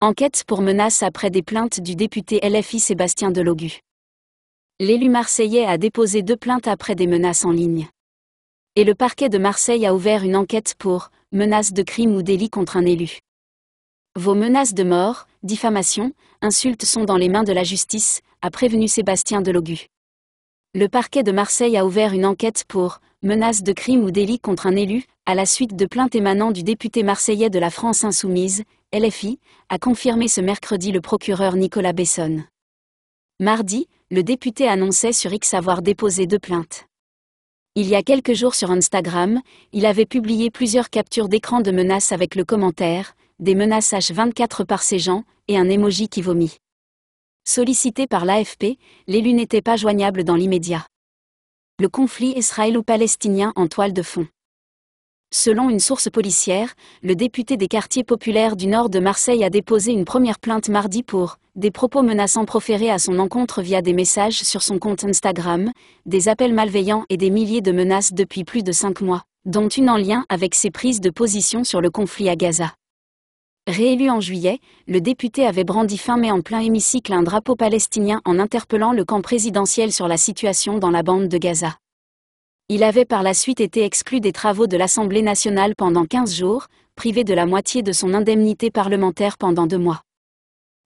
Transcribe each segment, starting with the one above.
Enquête pour menaces après des plaintes du député LFI Sébastien Delogu. L'élu marseillais a déposé deux plaintes après des menaces en ligne. Et le parquet de Marseille a ouvert une enquête pour menaces de crime ou délit contre un élu. Vos menaces de mort, diffamation, insultes sont dans les mains de la justice, a prévenu Sébastien Delogu. Le parquet de Marseille a ouvert une enquête pour menace de crime ou délit contre un élu, à la suite de plaintes émanant du député marseillais de la France insoumise, LFI, a confirmé ce mercredi le procureur Nicolas Besson. Mardi, le député annonçait sur X avoir déposé deux plaintes. Il y a quelques jours sur Instagram, il avait publié plusieurs captures d'écran de menaces avec le commentaire Des menaces H24 par ces gens et un émoji qui vomit. Sollicité par l'AFP, l'élu n'était pas joignable dans l'immédiat. Le conflit israélo-palestinien en toile de fond. Selon une source policière, le député des quartiers populaires du nord de Marseille a déposé une première plainte mardi pour des propos menaçants proférés à son encontre via des messages sur son compte Instagram, des appels malveillants et des milliers de menaces depuis plus de cinq mois, dont une en lien avec ses prises de position sur le conflit à Gaza. Réélu en juillet, le député avait brandi fin mai en plein hémicycle un drapeau palestinien en interpellant le camp présidentiel sur la situation dans la bande de Gaza. Il avait par la suite été exclu des travaux de l'Assemblée nationale pendant 15 jours, privé de la moitié de son indemnité parlementaire pendant deux mois.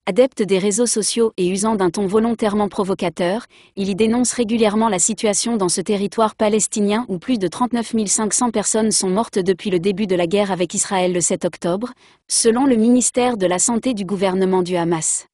Adepte des réseaux sociaux et usant d'un ton volontairement provocateur, il y dénonce régulièrement la situation dans ce territoire palestinien où plus de 39 500 personnes sont mortes depuis le début de la guerre avec Israël le 7 octobre, selon le ministère de la Santé du gouvernement du Hamas.